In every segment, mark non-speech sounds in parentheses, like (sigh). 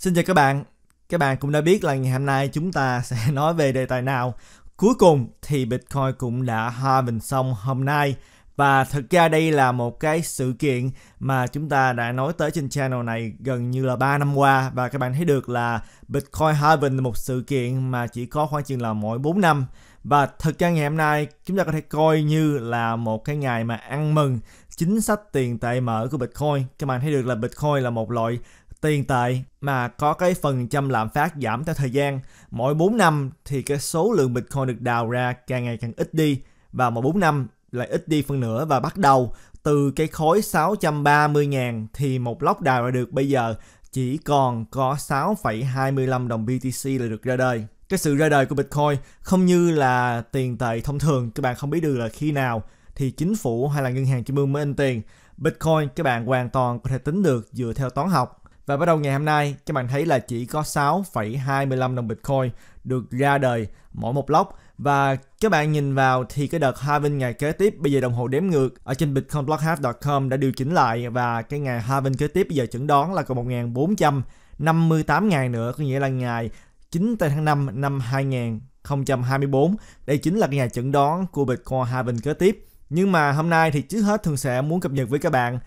Xin chào các bạn, các bạn cũng đã biết là ngày hôm nay chúng ta sẽ (laughs) nói về đề tài nào. Cuối cùng thì Bitcoin cũng đã bình xong hôm nay và thực ra đây là một cái sự kiện mà chúng ta đã nói tới trên channel này gần như là 3 năm qua và các bạn thấy được là Bitcoin halving là một sự kiện mà chỉ có khoảng chừng là mỗi 4 năm và thực ra ngày hôm nay chúng ta có thể coi như là một cái ngày mà ăn mừng chính sách tiền tệ mở của Bitcoin. Các bạn thấy được là Bitcoin là một loại tiền tệ mà có cái phần trăm lạm phát giảm theo thời gian. Mỗi 4 năm thì cái số lượng Bitcoin được đào ra càng ngày càng ít đi và mỗi 4 năm lại ít đi phân nửa và bắt đầu từ cái khối 630.000 thì một lóc đào ra được bây giờ chỉ còn có 6,25 đồng BTC là được ra đời. Cái sự ra đời của Bitcoin không như là tiền tệ thông thường, các bạn không biết được là khi nào thì chính phủ hay là ngân hàng trung ương mới in tiền. Bitcoin các bạn hoàn toàn có thể tính được dựa theo toán học và bắt đầu ngày hôm nay, các bạn thấy là chỉ có 6,25 đồng Bitcoin được ra đời mỗi một lốc và các bạn nhìn vào thì cái đợt halving ngày kế tiếp bây giờ đồng hồ đếm ngược ở trên bitcoinblockhash.com đã điều chỉnh lại và cái ngày halving kế tiếp bây giờ chuẩn đoán là còn 1.458 ngày nữa có nghĩa là ngày 9 tháng 5 năm 2024 đây chính là cái ngày chuẩn đoán của Bitcoin halving kế tiếp nhưng mà hôm nay thì trước hết thường sẽ muốn cập nhật với các bạn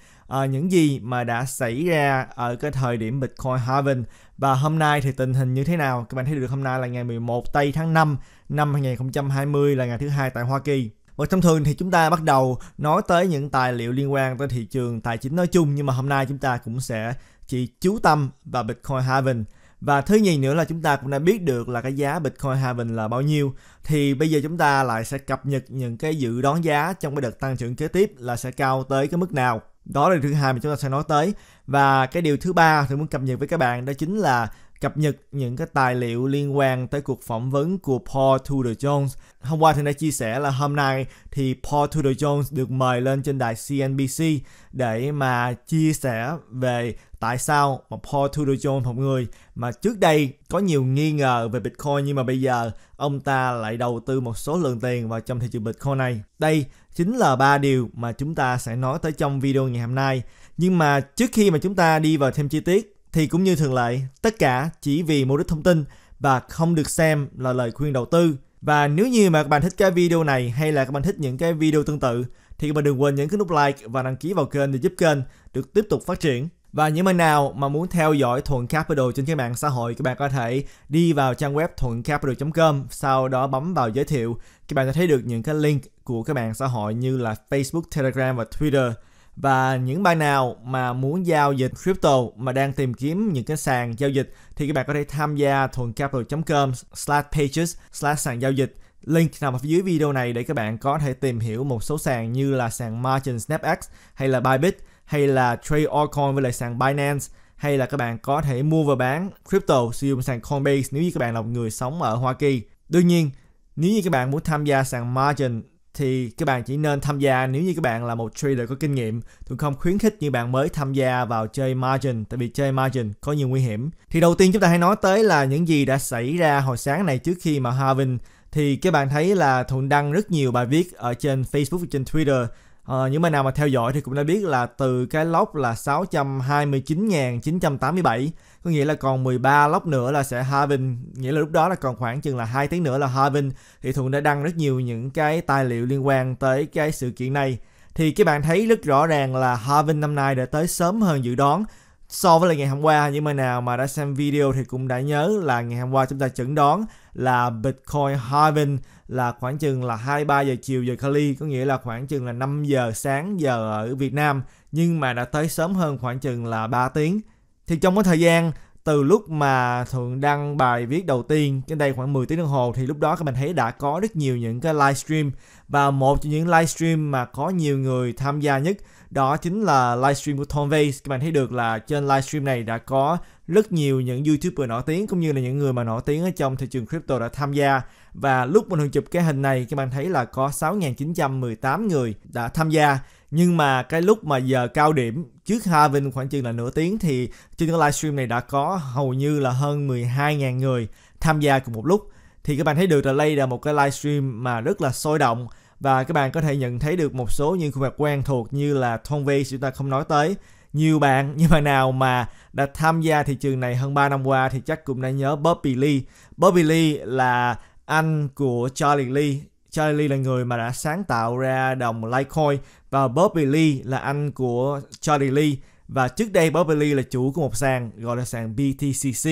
uh, những gì mà đã xảy ra ở cái thời điểm Bitcoin halving và hôm nay thì tình hình như thế nào các bạn thấy được hôm nay là ngày 11 tây tháng 5 năm 2020 là ngày thứ hai tại Hoa Kỳ và thông thường thì chúng ta bắt đầu nói tới những tài liệu liên quan tới thị trường tài chính nói chung nhưng mà hôm nay chúng ta cũng sẽ chỉ chú tâm vào Bitcoin halving và thứ nhì nữa là chúng ta cũng đã biết được là cái giá Bitcoin halving là bao nhiêu thì bây giờ chúng ta lại sẽ cập nhật những cái dự đoán giá trong cái đợt tăng trưởng kế tiếp là sẽ cao tới cái mức nào đó là thứ hai mà chúng ta sẽ nói tới và cái điều thứ ba tôi muốn cập nhật với các bạn đó chính là cập nhật những cái tài liệu liên quan tới cuộc phỏng vấn của Paul Tudor Jones. Hôm qua thì đã chia sẻ là hôm nay thì Paul Tudor Jones được mời lên trên đài CNBC để mà chia sẻ về tại sao mà Paul Tudor Jones một người mà trước đây có nhiều nghi ngờ về Bitcoin nhưng mà bây giờ ông ta lại đầu tư một số lượng tiền vào trong thị trường Bitcoin này. Đây chính là ba điều mà chúng ta sẽ nói tới trong video ngày hôm nay nhưng mà trước khi mà chúng ta đi vào thêm chi tiết thì cũng như thường lệ tất cả chỉ vì mục đích thông tin và không được xem là lời khuyên đầu tư và nếu như mà các bạn thích cái video này hay là các bạn thích những cái video tương tự thì các bạn đừng quên nhấn cái nút like và đăng ký vào kênh để giúp kênh được tiếp tục phát triển. Và những bạn nào mà muốn theo dõi Thuận Capital trên các mạng xã hội, các bạn có thể đi vào trang web thuậncapital.com, sau đó bấm vào giới thiệu. Các bạn sẽ thấy được những cái link của các mạng xã hội như là Facebook, Telegram và Twitter và những bạn nào mà muốn giao dịch crypto mà đang tìm kiếm những cái sàn giao dịch thì các bạn có thể tham gia thuầncapital.com slash pages slash sàn giao dịch link nằm ở phía dưới video này để các bạn có thể tìm hiểu một số sàn như là sàn Margin SnapX hay là Bybit hay là Trade Altcoin với lại sàn Binance hay là các bạn có thể mua và bán crypto sử dụng sàn Coinbase nếu như các bạn là một người sống ở Hoa Kỳ. Đương nhiên, nếu như các bạn muốn tham gia sàn Margin thì các bạn chỉ nên tham gia nếu như các bạn là một trader có kinh nghiệm. Tôi không khuyến khích như bạn mới tham gia vào chơi margin tại vì chơi margin có nhiều nguy hiểm. Thì đầu tiên chúng ta hãy nói tới là những gì đã xảy ra hồi sáng này trước khi mà halving thì các bạn thấy là Thuận đăng rất nhiều bài viết ở trên Facebook và trên Twitter Ờ, những bạn nào mà theo dõi thì cũng đã biết là từ cái lốc là 629.987 có nghĩa là còn 13 lốc nữa là sẽ halving nghĩa là lúc đó là còn khoảng chừng là hai tiếng nữa là halving thì Thuận đã đăng rất nhiều những cái tài liệu liên quan tới cái sự kiện này thì các bạn thấy rất rõ ràng là halving năm nay đã tới sớm hơn dự đoán so với là ngày hôm qua những bạn nào mà đã xem video thì cũng đã nhớ là ngày hôm qua chúng ta chẩn đoán là Bitcoin halving là khoảng chừng là 23 giờ chiều giờ Cali có nghĩa là khoảng chừng là 5 giờ sáng giờ ở Việt Nam nhưng mà đã tới sớm hơn khoảng chừng là 3 tiếng. Thì trong cái thời gian từ lúc mà Thuận đăng bài viết đầu tiên trên đây khoảng 10 tiếng đồng hồ thì lúc đó các bạn thấy đã có rất nhiều những cái livestream và một trong những livestream mà có nhiều người tham gia nhất đó chính là livestream của Tom Vase. Các bạn thấy được là trên livestream này đã có rất nhiều những youtuber nổi tiếng cũng như là những người mà nổi tiếng ở trong thị trường crypto đã tham gia và lúc mình chụp cái hình này các bạn thấy là có 6.918 người đã tham gia nhưng mà cái lúc mà giờ cao điểm trước Harvin khoảng chừng là nửa tiếng thì trên cái livestream này đã có hầu như là hơn 12.000 người tham gia cùng một lúc thì các bạn thấy được là đây là một cái livestream mà rất là sôi động và các bạn có thể nhận thấy được một số những khuôn mặt quen thuộc như là Tom chúng ta không nói tới nhiều bạn như bạn nào mà đã tham gia thị trường này hơn 3 năm qua thì chắc cũng đã nhớ Bobby Lee. Bobby Lee là anh của Charlie Lee. Charlie Lee là người mà đã sáng tạo ra đồng Litecoin và Bobby Lee là anh của Charlie Lee và trước đây Bobby Lee là chủ của một sàn gọi là sàn BTCC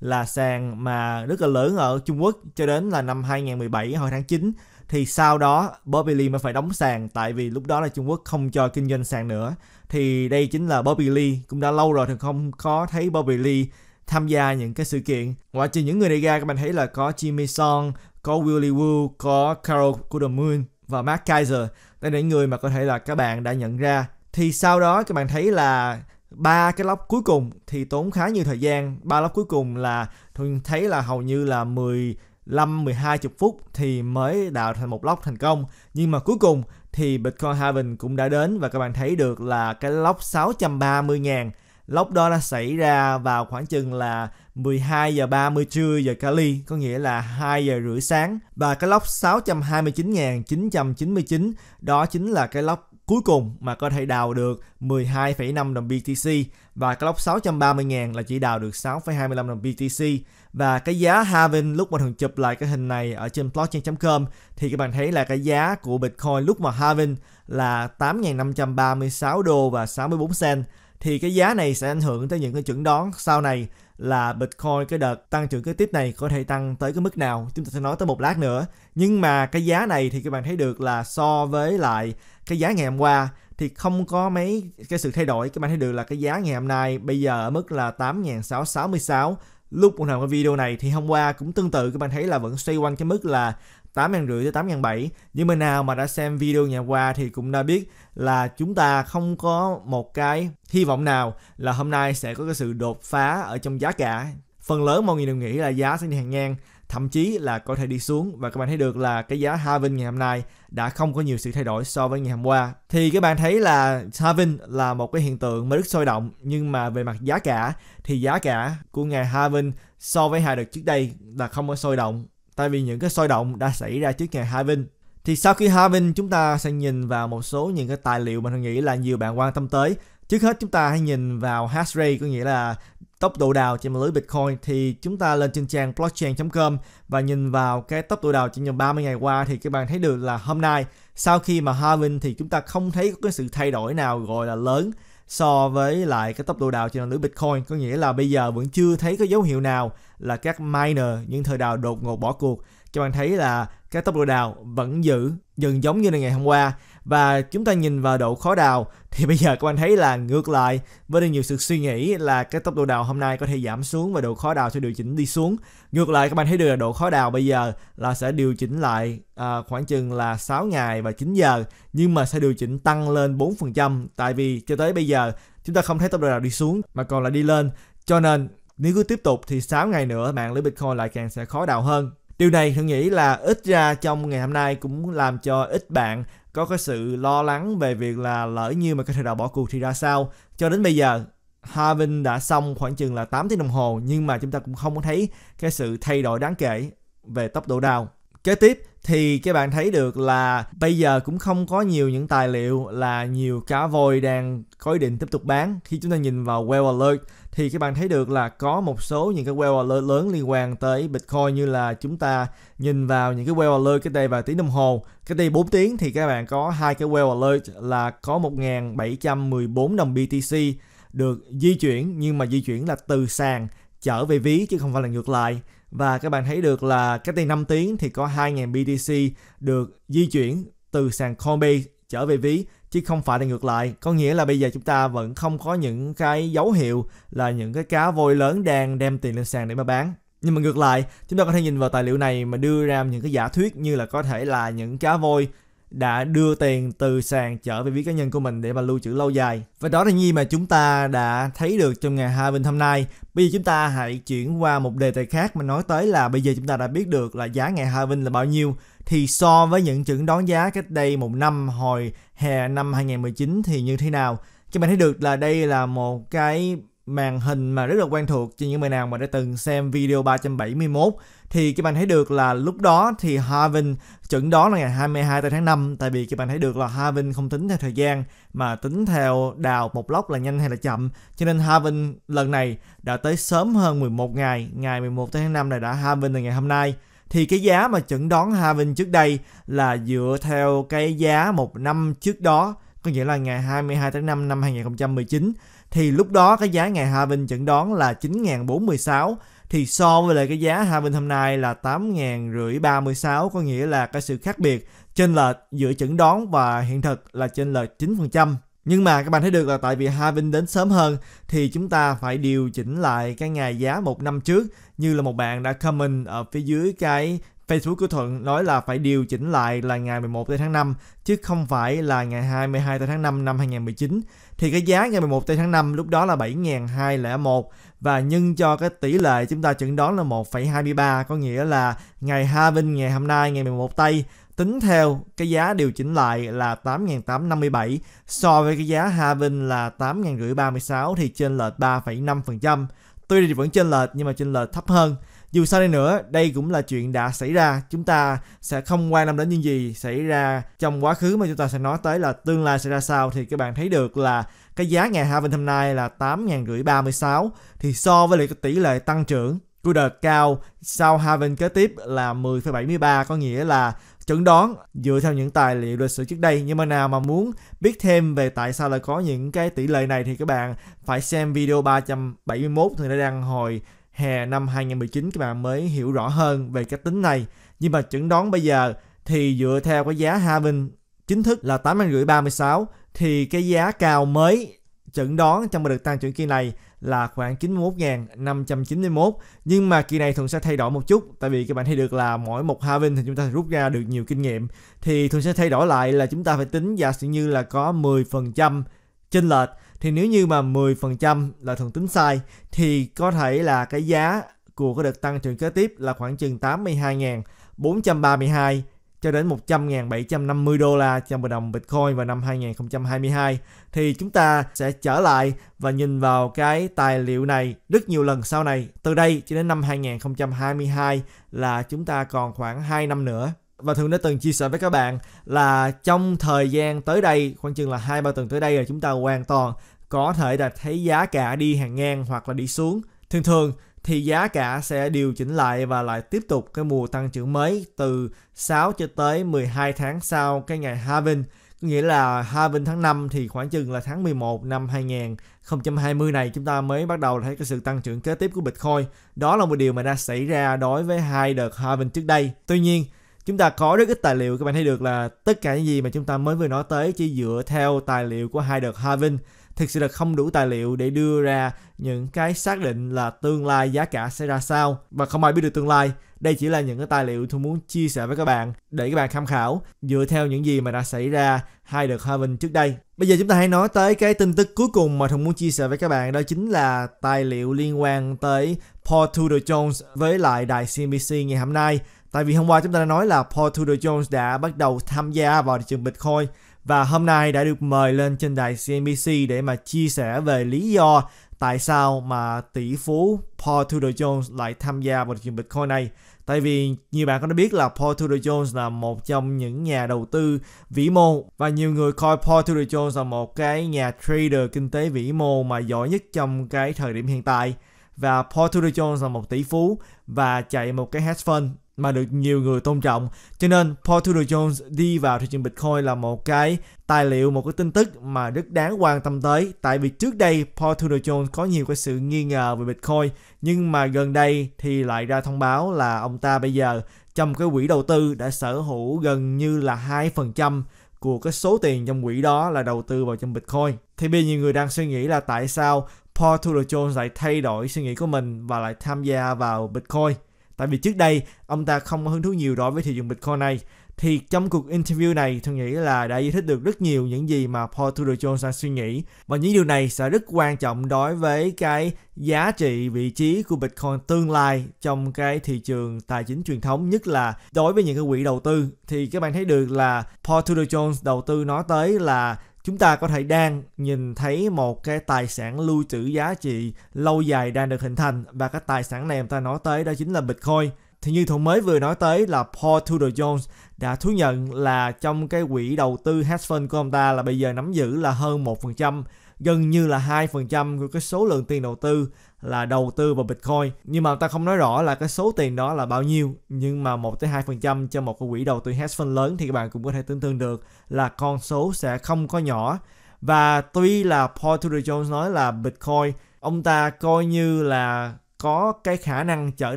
là sàn mà rất là lớn ở Trung Quốc cho đến là năm 2017 hồi tháng 9 thì sau đó Bobby Lee mới phải đóng sàn tại vì lúc đó là Trung Quốc không cho kinh doanh sàn nữa thì đây chính là Bobby Lee cũng đã lâu rồi thì không có thấy Bobby Lee tham gia những cái sự kiện ngoài trừ những người này ra các bạn thấy là có Jimmy Song có Willie Woo có Carol của The Moon và Mark Kaiser đây là những người mà có thể là các bạn đã nhận ra thì sau đó các bạn thấy là ba cái lóc cuối cùng thì tốn khá nhiều thời gian ba lóc cuối cùng là tôi thấy là hầu như là 10 5 12 chục phút thì mới đào thành một block thành công. Nhưng mà cuối cùng thì Bitcoin Haven cũng đã đến và các bạn thấy được là cái lock 630 ngàn Lock đó đã xảy ra vào khoảng chừng là 12 giờ 30 trưa giờ Cali, có nghĩa là 2 giờ rưỡi sáng. Và cái lock 629.999 đó chính là cái lock cuối cùng mà có thể đào được 12,5 đồng BTC và cái lốc 630.000 là chỉ đào được 6,25 đồng BTC và cái giá halving lúc mà thường chụp lại cái hình này ở trên blockchain.com thì các bạn thấy là cái giá của Bitcoin lúc mà halving là 8.536 đô và 64 cent thì cái giá này sẽ ảnh hưởng tới những cái chuẩn đoán sau này là Bitcoin cái đợt tăng trưởng kế tiếp này có thể tăng tới cái mức nào chúng ta sẽ nói tới một lát nữa nhưng mà cái giá này thì các bạn thấy được là so với lại cái giá ngày hôm qua thì không có mấy cái sự thay đổi các bạn thấy được là cái giá ngày hôm nay bây giờ ở mức là 8.666 lúc mình làm cái video này thì hôm qua cũng tương tự các bạn thấy là vẫn xoay quanh cái mức là tám ngàn rưỡi tới tám ngàn bảy những bên nào mà đã xem video ngày qua thì cũng đã biết là chúng ta không có một cái hy vọng nào là hôm nay sẽ có cái sự đột phá ở trong giá cả phần lớn mọi người đều nghĩ là giá sẽ đi hàng ngang thậm chí là có thể đi xuống và các bạn thấy được là cái giá Havin ngày hôm nay đã không có nhiều sự thay đổi so với ngày hôm qua. Thì các bạn thấy là Havin là một cái hiện tượng mới rất sôi động nhưng mà về mặt giá cả thì giá cả của ngày Havin so với hai đợt trước đây là không có sôi động Tại vì những cái sôi động đã xảy ra trước ngày halving. Thì sau khi halving chúng ta sẽ nhìn vào một số những cái tài liệu mình nghĩ là nhiều bạn quan tâm tới. Trước hết chúng ta hãy nhìn vào hash rate có nghĩa là tốc độ đào trên lưới Bitcoin thì chúng ta lên trên trang blockchain.com và nhìn vào cái tốc độ đào trong vòng 30 ngày qua thì các bạn thấy được là hôm nay sau khi mà halving thì chúng ta không thấy có cái sự thay đổi nào gọi là lớn so với lại cái tốc độ đào trên lưới Bitcoin có nghĩa là bây giờ vẫn chưa thấy có dấu hiệu nào là các miner những thời đào đột ngột bỏ cuộc cho bạn thấy là cái tốc độ đào vẫn giữ dần giống như là ngày hôm qua và chúng ta nhìn vào độ khó đào thì bây giờ các bạn thấy là ngược lại với nhiều sự suy nghĩ là cái tốc độ đào hôm nay có thể giảm xuống và độ khó đào sẽ điều chỉnh đi xuống ngược lại các bạn thấy được là độ khó đào bây giờ là sẽ điều chỉnh lại à, khoảng chừng là 6 ngày và 9 giờ nhưng mà sẽ điều chỉnh tăng lên 4% tại vì cho tới bây giờ chúng ta không thấy tốc độ đào đi xuống mà còn là đi lên cho nên nếu cứ tiếp tục thì 6 ngày nữa mạng lưới Bitcoin lại càng sẽ khó đào hơn Điều này tôi nghĩ là ít ra trong ngày hôm nay cũng làm cho ít bạn có cái sự lo lắng về việc là lỡ như mà cái thầy đạo bỏ cuộc thì ra sao cho đến bây giờ Harvin đã xong khoảng chừng là 8 tiếng đồng hồ nhưng mà chúng ta cũng không thấy cái sự thay đổi đáng kể về tốc độ đào. Kế tiếp thì các bạn thấy được là bây giờ cũng không có nhiều những tài liệu là nhiều cá voi đang có ý định tiếp tục bán. Khi chúng ta nhìn vào Well Alert thì các bạn thấy được là có một số những cái whale alert lớn liên quan tới Bitcoin như là chúng ta nhìn vào những cái whale alert cái đây vài tiếng đồng hồ cái đây 4 tiếng thì các bạn có hai cái whale alert là có 1.714 đồng BTC được di chuyển nhưng mà di chuyển là từ sàn trở về ví chứ không phải là ngược lại và các bạn thấy được là cách đây 5 tiếng thì có 2.000 BTC được di chuyển từ sàn Coinbase trở về ví chứ không phải là ngược lại có nghĩa là bây giờ chúng ta vẫn không có những cái dấu hiệu là những cái cá voi lớn đang đem tiền lên sàn để mà bán nhưng mà ngược lại chúng ta có thể nhìn vào tài liệu này mà đưa ra những cái giả thuyết như là có thể là những cá voi đã đưa tiền từ sàn trở về ví cá nhân của mình để mà lưu trữ lâu dài. Và đó là gì mà chúng ta đã thấy được trong ngày hai bên hôm nay. Bây giờ chúng ta hãy chuyển qua một đề tài khác mà nói tới là bây giờ chúng ta đã biết được là giá ngày hai bên là bao nhiêu thì so với những chuẩn đoán giá cách đây một năm hồi hè năm 2019 thì như thế nào các bạn thấy được là đây là một cái màn hình mà rất là quen thuộc cho những bạn nào mà đã từng xem video 371 thì các bạn thấy được là lúc đó thì Harvin chuẩn đoán là ngày 22 tháng 5 tại vì các bạn thấy được là Harvin không tính theo thời gian mà tính theo đào một lóc là nhanh hay là chậm cho nên Harvin lần này đã tới sớm hơn 11 ngày ngày 11 tháng 5 này đã Harvin là ngày hôm nay thì cái giá mà chẩn đoán Harvin trước đây là dựa theo cái giá một năm trước đó có nghĩa là ngày 22 tháng 5 năm 2019 thì lúc đó cái giá ngày Harvin chẩn đoán là 9.046 thì so với lại cái giá Harvin hôm nay là 8.536 có nghĩa là cái sự khác biệt trên lệch giữa chẩn đoán và hiện thực là trên lệch 9% nhưng mà các bạn thấy được là tại vì hai vinh đến sớm hơn thì chúng ta phải điều chỉnh lại cái ngày giá một năm trước như là một bạn đã comment ở phía dưới cái Facebook của Thuận nói là phải điều chỉnh lại là ngày 11 tây tháng 5 chứ không phải là ngày 22 tây tháng 5 năm 2019 thì cái giá ngày 11 tây tháng 5 lúc đó là 7.201 và nhân cho cái tỷ lệ chúng ta chẩn đoán là 1,23 có nghĩa là ngày Ha Vinh ngày hôm nay ngày 11 tây tính theo cái giá điều chỉnh lại là 8.857 so với cái giá Havin là 8.536 thì chênh lệch 3,5%. Tuy thì vẫn trên lệch nhưng mà trên lệch thấp hơn. Dù sao đi nữa, đây cũng là chuyện đã xảy ra. Chúng ta sẽ không quan tâm đến những gì xảy ra trong quá khứ mà chúng ta sẽ nói tới là tương lai sẽ ra sao. Thì các bạn thấy được là cái giá ngày Havin hôm nay là 8.536 thì so với lại cái tỷ lệ tăng trưởng của đợt cao sau Havin kế tiếp là 10,73 có nghĩa là chẩn đoán dựa theo những tài liệu lịch sử trước đây nhưng mà nào mà muốn biết thêm về tại sao lại có những cái tỷ lệ này thì các bạn phải xem video 371 thì đã đăng hồi hè năm 2019 các bạn mới hiểu rõ hơn về cách tính này nhưng mà chẩn đoán bây giờ thì dựa theo cái giá Havin chính thức là 8 rưỡi 36 thì cái giá cao mới chẩn đoán trong đợt tăng trưởng kỳ này là khoảng 91.591 nhưng mà kỳ này thường sẽ thay đổi một chút tại vì các bạn thấy được là mỗi một Harvin thì chúng ta rút ra được nhiều kinh nghiệm thì thường sẽ thay đổi lại là chúng ta phải tính giả sử như là có 10% chênh lệch thì nếu như mà 10% là thường tính sai thì có thể là cái giá của cái đợt tăng trưởng kế tiếp là khoảng chừng 82.432 cho đến 100.750 đô la trong một đồng Bitcoin vào năm 2022 thì chúng ta sẽ trở lại và nhìn vào cái tài liệu này rất nhiều lần sau này. Từ đây cho đến năm 2022 là chúng ta còn khoảng 2 năm nữa. Và thường đã từng chia sẻ với các bạn là trong thời gian tới đây, khoảng chừng là hai ba tuần tới đây là chúng ta hoàn toàn có thể là thấy giá cả đi hàng ngang hoặc là đi xuống. Thường thường thì giá cả sẽ điều chỉnh lại và lại tiếp tục cái mùa tăng trưởng mới từ 6 cho tới 12 tháng sau cái ngày halving nghĩa là Harvin tháng 5 thì khoảng chừng là tháng 11 năm 2020 này chúng ta mới bắt đầu thấy cái sự tăng trưởng kế tiếp của Bitcoin. Đó là một điều mà đã xảy ra đối với hai đợt Harvin trước đây. Tuy nhiên, chúng ta có rất ít tài liệu các bạn thấy được là tất cả những gì mà chúng ta mới vừa nói tới chỉ dựa theo tài liệu của hai đợt Harvin thực sự là không đủ tài liệu để đưa ra những cái xác định là tương lai giá cả sẽ ra sao và không ai biết được tương lai đây chỉ là những cái tài liệu tôi muốn chia sẻ với các bạn để các bạn tham khảo dựa theo những gì mà đã xảy ra hai đợt Harvin trước đây. Bây giờ chúng ta hãy nói tới cái tin tức cuối cùng mà Thùng muốn chia sẻ với các bạn đó chính là tài liệu liên quan tới Paul Tudor Jones với lại đài CNBC ngày hôm nay. Tại vì hôm qua chúng ta đã nói là Paul Tudor Jones đã bắt đầu tham gia vào thị trường Bitcoin và hôm nay đã được mời lên trên đài CNBC để mà chia sẻ về lý do tại sao mà tỷ phú Paul Tudor Jones lại tham gia vào thị trường Bitcoin này. Tại vì nhiều bạn có đã biết là Paul Tudor Jones là một trong những nhà đầu tư vĩ mô và nhiều người coi Paul Tudor Jones là một cái nhà trader kinh tế vĩ mô mà giỏi nhất trong cái thời điểm hiện tại và Paul Tudor Jones là một tỷ phú và chạy một cái hedge fund mà được nhiều người tôn trọng. Cho nên Paul Tudor Jones đi vào thị trường Bitcoin là một cái tài liệu, một cái tin tức mà rất đáng quan tâm tới. Tại vì trước đây Paul Tudor Jones có nhiều cái sự nghi ngờ về Bitcoin nhưng mà gần đây thì lại ra thông báo là ông ta bây giờ trong cái quỹ đầu tư đã sở hữu gần như là 2% của cái số tiền trong quỹ đó là đầu tư vào trong Bitcoin. Thì bây giờ nhiều người đang suy nghĩ là tại sao Paul Tudor Jones lại thay đổi suy nghĩ của mình và lại tham gia vào Bitcoin tại vì trước đây ông ta không hứng thú nhiều đối với thị trường Bitcoin này thì trong cuộc interview này tôi nghĩ là đã giải thích được rất nhiều những gì mà Paul Tudor Jones đang suy nghĩ và những điều này sẽ rất quan trọng đối với cái giá trị vị trí của Bitcoin tương lai trong cái thị trường tài chính truyền thống nhất là đối với những cái quỹ đầu tư thì các bạn thấy được là Paul Tudor Jones đầu tư nó tới là chúng ta có thể đang nhìn thấy một cái tài sản lưu trữ giá trị lâu dài đang được hình thành và cái tài sản này mà ta nói tới đó chính là Bitcoin. Thì như Thuận mới vừa nói tới là Paul Tudor Jones đã thú nhận là trong cái quỹ đầu tư hedge fund của ông ta là bây giờ nắm giữ là hơn 1% gần như là 2% của cái số lượng tiền đầu tư là đầu tư vào Bitcoin. Nhưng mà ta không nói rõ là cái số tiền đó là bao nhiêu, nhưng mà 1 tới 2% cho một cái quỹ đầu tư hedge fund lớn thì các bạn cũng có thể tưởng tượng được là con số sẽ không có nhỏ. Và tuy là Paul Tudor Jones nói là Bitcoin, ông ta coi như là có cái khả năng trở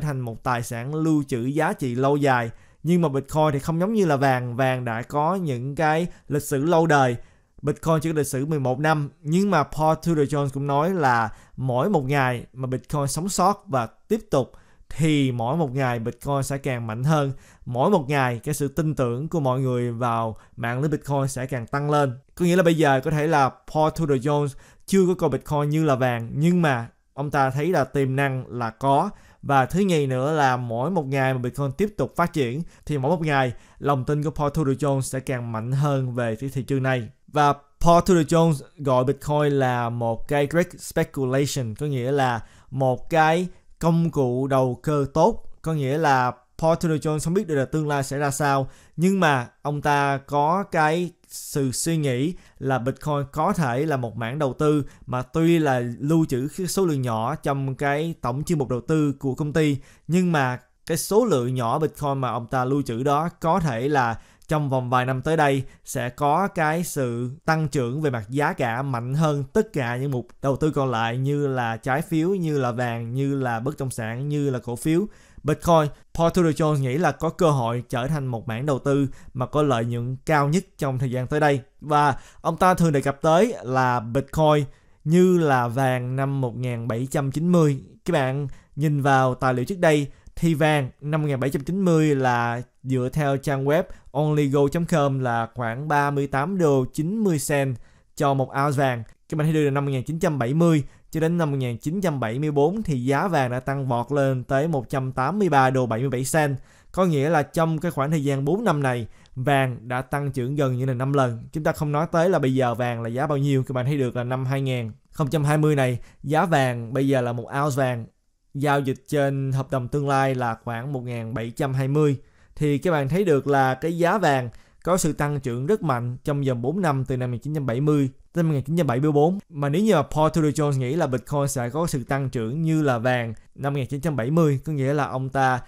thành một tài sản lưu trữ giá trị lâu dài nhưng mà Bitcoin thì không giống như là vàng, vàng đã có những cái lịch sử lâu đời Bitcoin chỉ có lịch sử 11 năm nhưng mà Paul Tudor Jones cũng nói là mỗi một ngày mà Bitcoin sống sót và tiếp tục thì mỗi một ngày Bitcoin sẽ càng mạnh hơn. Mỗi một ngày cái sự tin tưởng của mọi người vào mạng lưới Bitcoin sẽ càng tăng lên. Có nghĩa là bây giờ có thể là Paul Tudor Jones chưa có coi Bitcoin như là vàng nhưng mà ông ta thấy là tiềm năng là có và thứ nhì nữa là mỗi một ngày mà Bitcoin tiếp tục phát triển thì mỗi một ngày lòng tin của Paul Tudor Jones sẽ càng mạnh hơn về cái thị trường này. Và Paul Tudor Jones gọi Bitcoin là một cái great speculation, có nghĩa là một cái công cụ đầu cơ tốt, có nghĩa là Paul Tudor Jones không biết được là tương lai sẽ ra sao, nhưng mà ông ta có cái sự suy nghĩ là Bitcoin có thể là một mảng đầu tư mà tuy là lưu trữ số lượng nhỏ trong cái tổng chi mục đầu tư của công ty, nhưng mà cái số lượng nhỏ Bitcoin mà ông ta lưu trữ đó có thể là trong vòng vài năm tới đây sẽ có cái sự tăng trưởng về mặt giá cả mạnh hơn tất cả những mục đầu tư còn lại như là trái phiếu, như là vàng, như là bất động sản, như là cổ phiếu. Bitcoin, Paul Tudor Jones nghĩ là có cơ hội trở thành một mảng đầu tư mà có lợi nhuận cao nhất trong thời gian tới đây. Và ông ta thường đề cập tới là Bitcoin như là vàng năm 1790. Các bạn nhìn vào tài liệu trước đây thì vàng năm 1790 là dựa theo trang web onlygo.com là khoảng 38 đô 90 cent cho một ounce vàng. Các bạn thấy được là năm 1970 cho đến năm 1974 thì giá vàng đã tăng vọt lên tới 183 đô 77 cent. Có nghĩa là trong cái khoảng thời gian 4 năm này, vàng đã tăng trưởng gần như là 5 lần. Chúng ta không nói tới là bây giờ vàng là giá bao nhiêu, các bạn thấy được là năm 2020 này, giá vàng bây giờ là một ounce vàng giao dịch trên hợp đồng tương lai là khoảng 1720 thì các bạn thấy được là cái giá vàng có sự tăng trưởng rất mạnh trong vòng 4 năm từ năm 1970 tới năm 1974. Mà nếu như mà Paul Tudor Jones nghĩ là Bitcoin sẽ có sự tăng trưởng như là vàng năm 1970, có nghĩa là ông ta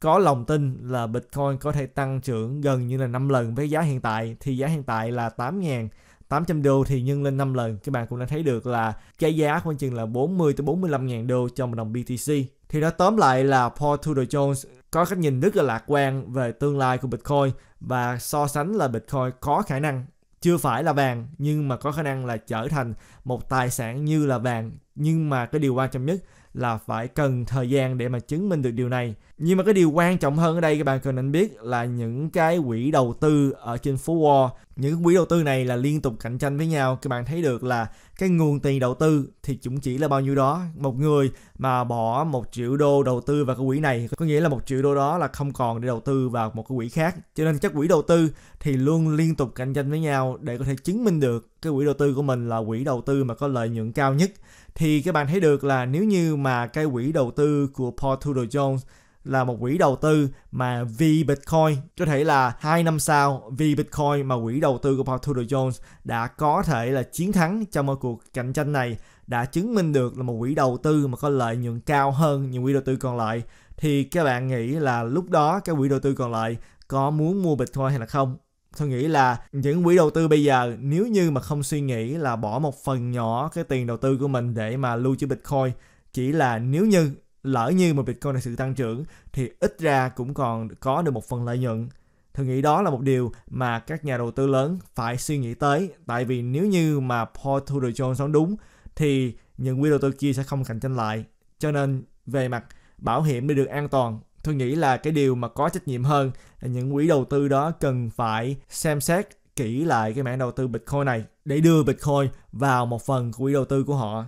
có lòng tin là Bitcoin có thể tăng trưởng gần như là 5 lần với giá hiện tại thì giá hiện tại là 8.000 800 đô thì nhân lên 5 lần các bạn cũng đã thấy được là cái giá khoảng chừng là 40 tới 45 000 đô cho một đồng BTC thì nói tóm lại là Paul Tudor Jones có cách nhìn rất là lạc quan về tương lai của Bitcoin và so sánh là Bitcoin có khả năng chưa phải là vàng nhưng mà có khả năng là trở thành một tài sản như là vàng nhưng mà cái điều quan trọng nhất là phải cần thời gian để mà chứng minh được điều này nhưng mà cái điều quan trọng hơn ở đây các bạn cần nên biết là những cái quỹ đầu tư ở trên phố Wall, những quỹ đầu tư này là liên tục cạnh tranh với nhau. Các bạn thấy được là cái nguồn tiền đầu tư thì cũng chỉ là bao nhiêu đó. Một người mà bỏ một triệu đô đầu tư vào cái quỹ này có nghĩa là một triệu đô đó là không còn để đầu tư vào một cái quỹ khác. Cho nên các quỹ đầu tư thì luôn liên tục cạnh tranh với nhau để có thể chứng minh được cái quỹ đầu tư của mình là quỹ đầu tư mà có lợi nhuận cao nhất. Thì các bạn thấy được là nếu như mà cái quỹ đầu tư của Paul Tudor Jones là một quỹ đầu tư mà vì Bitcoin có thể là hai năm sau vì Bitcoin mà quỹ đầu tư của Paul Tudor Jones đã có thể là chiến thắng trong một cuộc cạnh tranh này đã chứng minh được là một quỹ đầu tư mà có lợi nhuận cao hơn những quỹ đầu tư còn lại thì các bạn nghĩ là lúc đó các quỹ đầu tư còn lại có muốn mua Bitcoin hay là không? Tôi nghĩ là những quỹ đầu tư bây giờ nếu như mà không suy nghĩ là bỏ một phần nhỏ cái tiền đầu tư của mình để mà lưu trữ Bitcoin chỉ là nếu như lỡ như mà Bitcoin thực sự tăng trưởng thì ít ra cũng còn có được một phần lợi nhuận. Tôi nghĩ đó là một điều mà các nhà đầu tư lớn phải suy nghĩ tới tại vì nếu như mà Paul Tudor Jones nói đúng thì những quỹ đầu tư kia sẽ không cạnh tranh lại. Cho nên về mặt bảo hiểm để được an toàn tôi nghĩ là cái điều mà có trách nhiệm hơn là những quỹ đầu tư đó cần phải xem xét kỹ lại cái mảng đầu tư Bitcoin này để đưa Bitcoin vào một phần của quỹ đầu tư của họ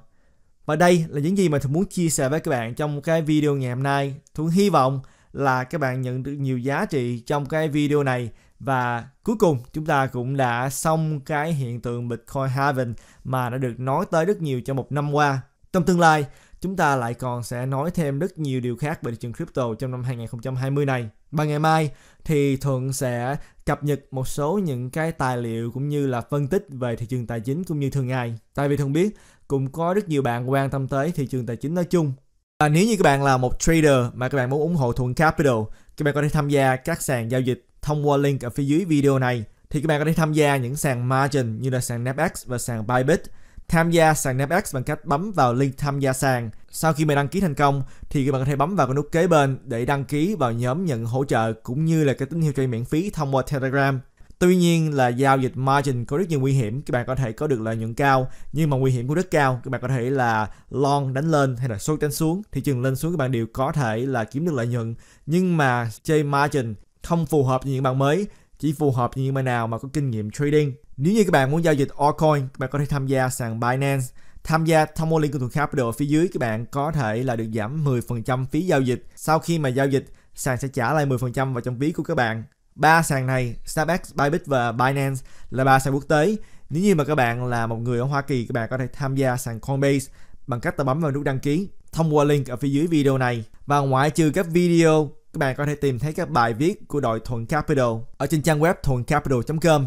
và đây là những gì mà tôi muốn chia sẻ với các bạn trong cái video ngày hôm nay. Tôi hy vọng là các bạn nhận được nhiều giá trị trong cái video này và cuối cùng chúng ta cũng đã xong cái hiện tượng Bitcoin halving mà đã được nói tới rất nhiều trong một năm qua. Trong tương lai, chúng ta lại còn sẽ nói thêm rất nhiều điều khác về thị trường crypto trong năm 2020 này. Và ngày mai thì Thuận sẽ cập nhật một số những cái tài liệu cũng như là phân tích về thị trường tài chính cũng như thường ngày. Tại vì Thuận biết cũng có rất nhiều bạn quan tâm tới thị trường tài chính nói chung. À, nếu như các bạn là một trader mà các bạn muốn ủng hộ Thuận Capital, các bạn có thể tham gia các sàn giao dịch thông qua link ở phía dưới video này. Thì các bạn có thể tham gia những sàn margin như là sàn Napex và sàn Bybit tham gia sàn nfx bằng cách bấm vào link tham gia sàn. Sau khi mình đăng ký thành công thì bạn có thể bấm vào cái nút kế bên để đăng ký vào nhóm nhận hỗ trợ cũng như là cái tín hiệu chơi miễn phí thông qua Telegram. Tuy nhiên là giao dịch margin có rất nhiều nguy hiểm, các bạn có thể có được lợi nhuận cao, nhưng mà nguy hiểm cũng rất cao, các bạn có thể là long đánh lên hay là short đánh xuống, thị trường lên xuống các bạn đều có thể là kiếm được lợi nhuận, nhưng mà chơi margin không phù hợp với những bạn mới, chỉ phù hợp với những bạn nào mà có kinh nghiệm trading. Nếu như các bạn muốn giao dịch altcoin, các bạn có thể tham gia sàn Binance. Tham gia thông qua link của thuộc Capital ở phía dưới, các bạn có thể là được giảm 10% phí giao dịch. Sau khi mà giao dịch, sàn sẽ trả lại 10% vào trong ví của các bạn. Ba sàn này, Starbucks, Bybit và Binance là ba sàn quốc tế. Nếu như mà các bạn là một người ở Hoa Kỳ, các bạn có thể tham gia sàn Coinbase bằng cách bấm vào nút đăng ký thông qua link ở phía dưới video này. Và ngoại trừ các video, các bạn có thể tìm thấy các bài viết của đội Thuận Capital ở trên trang web thuầncapital.com